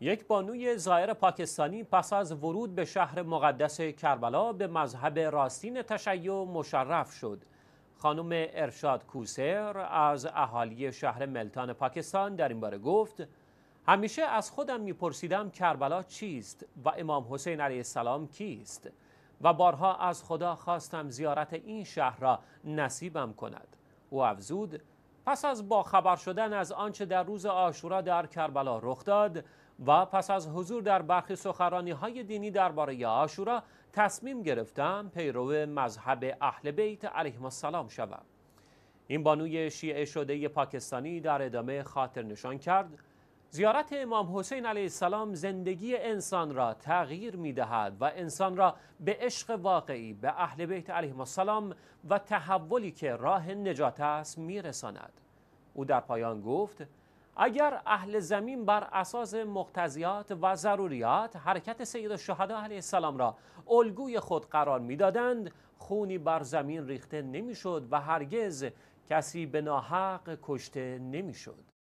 یک بانوی زائر پاکستانی پس از ورود به شهر مقدس کربلا به مذهب راستین تشیع مشرف شد. خانم ارشاد کوسر از اهالی شهر ملتان پاکستان در این باره گفت همیشه از خودم میپرسیدم کربلا چیست و امام حسین علیه السلام کیست و بارها از خدا خواستم زیارت این شهر را نصیبم کند. او افزود پس از باخبر شدن از آنچه در روز آشورا در کربلا رخ داد و پس از حضور در برخی سخرانی های دینی درباره آشورا تصمیم گرفتم پیرو مذهب اهل بیت علیه السلام شوم این بانوی شیعه شده پاکستانی در ادامه خاطر نشان کرد زیارت امام حسین علیه السلام زندگی انسان را تغییر می دهد و انسان را به عشق واقعی به اهل بیت علیهم السلام و تحولی که راه نجات است می رساند. او در پایان گفت اگر اهل زمین بر اساس مقتضیات و ضروریات حرکت سید الشهدا علیه السلام را الگوی خود قرار میدادند خونی بر زمین ریخته نمیشد و هرگز کسی به ناحق کشته نمیشد